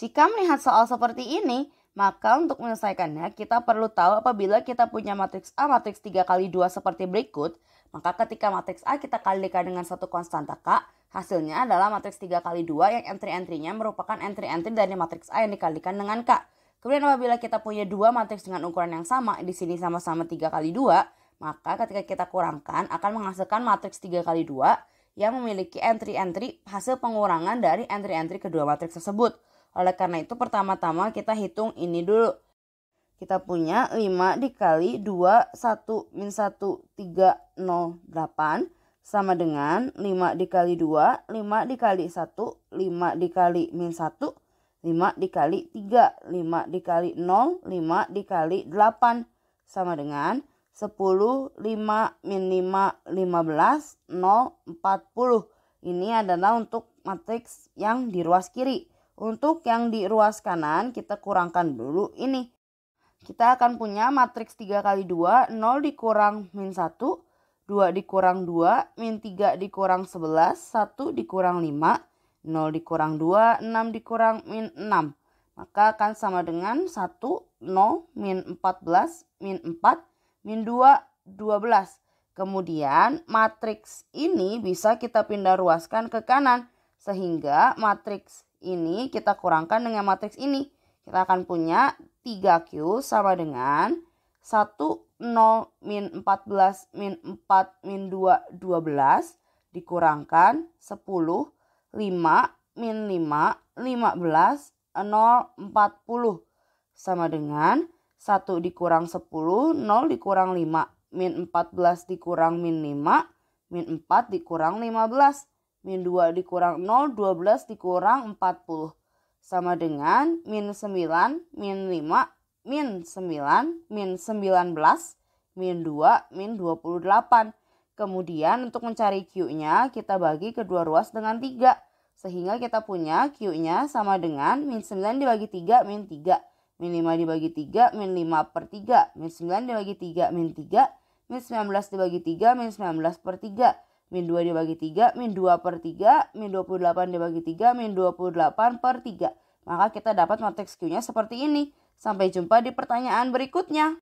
Jika melihat soal seperti ini, maka untuk menyelesaikannya kita perlu tahu apabila kita punya matriks A matriks 3 kali 2 seperti berikut, maka ketika matriks A kita kalikan dengan satu konstanta K, hasilnya adalah matriks 3 kali 2 yang entry-entrynya merupakan entry-entry dari matriks A yang dikalikan dengan K. Kemudian apabila kita punya dua matriks dengan ukuran yang sama, di sini sama-sama 3 kali 2, maka ketika kita kurangkan akan menghasilkan matriks 3 kali 2 yang memiliki entry-entry hasil pengurangan dari entry-entry kedua matriks tersebut. Oleh karena itu pertama-tama kita hitung ini dulu. Kita punya 5 dikali 2, 1, min 1, 3, 0, 8 sama dengan 5 dikali 2, 5 dikali 1, 5 dikali min 1, 5 dikali 3, 5 dikali 0, 5 dikali 8 sama dengan 10, 5, min 5, 15, 0, 40. Ini adalah untuk matriks yang di ruas kiri. Untuk yang di ruas kanan kita kurangkan dulu ini. Kita akan punya matriks 3 kali 2, 0 dikurang min 1, 2 dikurang 2, min 3 dikurang 11, 1 dikurang 5, 0 dikurang 2, 6 dikurang min 6. Maka akan sama dengan 1, 0, min 14, min 4, min 2, 12. Kemudian matriks ini bisa kita pindah ruaskan ke kanan sehingga matriks ini kita kurangkan dengan matriks ini. Kita akan punya 3Q sama dengan 1, 0, min 14, min 4, min 2, 12 dikurangkan 10, 5, min 5, 15, 0, 40 sama dengan 1 dikurang 10, 0 dikurang 5, min 14 dikurang min 5, min 4 dikurang 15 Min 2 dikurang 0, 12 dikurang 40. Sama dengan min 9, min 5, min 9, min 19, min 2, min 28. Kemudian untuk mencari Q-nya kita bagi kedua ruas dengan 3. Sehingga kita punya Q-nya sama dengan min 9 dibagi 3, min 3. Min 5 dibagi 3, min 5 per 3. Min 9 dibagi 3, min 3. Min 19 dibagi 3, min 19 per 3. Min 2 dibagi 3, min 2 per 3, min 28 dibagi 3, min 28 per 3. Maka kita dapat matriks Q-nya seperti ini. Sampai jumpa di pertanyaan berikutnya.